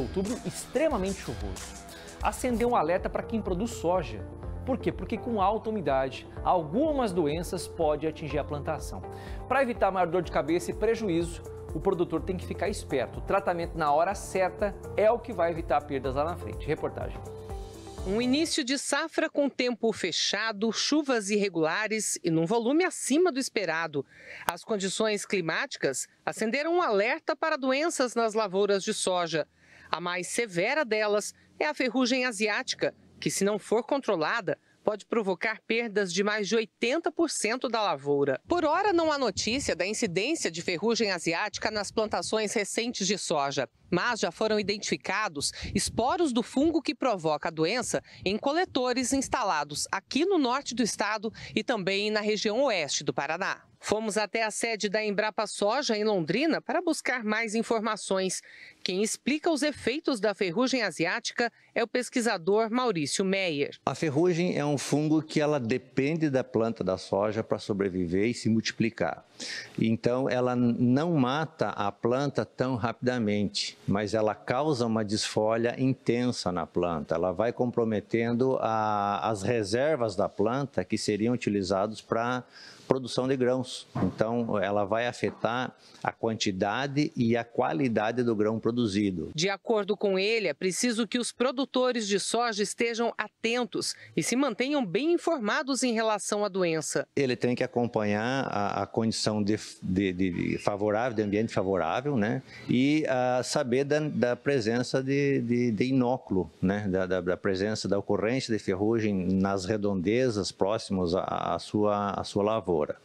outubro extremamente chuvoso. Acendeu um alerta para quem produz soja. Por quê? Porque com alta umidade, algumas doenças podem atingir a plantação. Para evitar maior dor de cabeça e prejuízo, o produtor tem que ficar esperto. O tratamento na hora certa é o que vai evitar perdas lá na frente. Reportagem. Um início de safra com tempo fechado, chuvas irregulares e num volume acima do esperado. As condições climáticas acenderam um alerta para doenças nas lavouras de soja. A mais severa delas é a ferrugem asiática, que, se não for controlada, pode provocar perdas de mais de 80% da lavoura. Por hora, não há notícia da incidência de ferrugem asiática nas plantações recentes de soja, mas já foram identificados esporos do fungo que provoca a doença em coletores instalados aqui no norte do estado e também na região oeste do Paraná. Fomos até a sede da Embrapa Soja, em Londrina, para buscar mais informações. Quem explica os efeitos da ferrugem asiática é o pesquisador Maurício Meyer. A ferrugem é um fungo que ela depende da planta da soja para sobreviver e se multiplicar. Então, ela não mata a planta tão rapidamente, mas ela causa uma desfolha intensa na planta. Ela vai comprometendo a, as reservas da planta que seriam utilizados para produção de grãos grãos. Então, ela vai afetar a quantidade e a qualidade do grão produzido. De acordo com ele, é preciso que os produtores de soja estejam atentos e se mantenham bem informados em relação à doença. Ele tem que acompanhar a, a condição de, de, de, favorável, de ambiente favorável, né? E a, ah, saber da, da presença de, de, de, inóculo, né? Da, da, da, presença da ocorrência de ferrugem nas redondezas próximas à, à sua, à sua lavoura.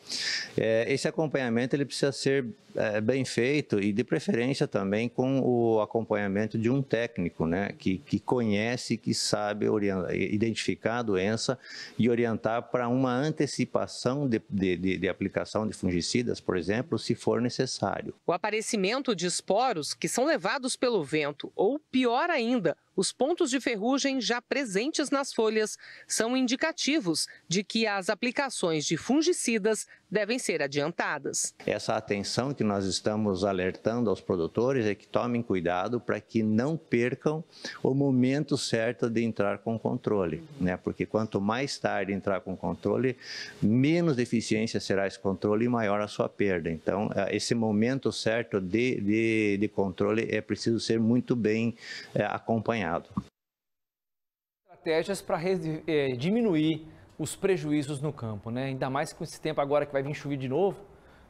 É, esse acompanhamento ele precisa ser é, bem feito e de preferência também com o acompanhamento de um técnico, né, que, que conhece, que sabe orientar, identificar a doença e orientar para uma antecipação de, de, de aplicação de fungicidas, por exemplo, se for necessário. O aparecimento de esporos que são levados pelo vento ou pior ainda, os pontos de ferrugem já presentes nas folhas são indicativos de que as aplicações de fungicidas devem ser adiantadas. Essa atenção que nós estamos alertando aos produtores é que tomem cuidado para que não percam o momento certo de entrar com controle, né? Porque quanto mais tarde entrar com controle, menos deficiência será esse controle e maior a sua perda. Então, eh, esse momento certo de, de, de controle é preciso ser muito bem eh, acompanhado. Estratégias para é, eh, diminuir os prejuízos no campo, né? Ainda mais com esse tempo agora que vai vir chover de novo,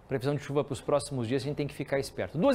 previsão de chuva para os próximos dias, a gente tem que ficar esperto. Duas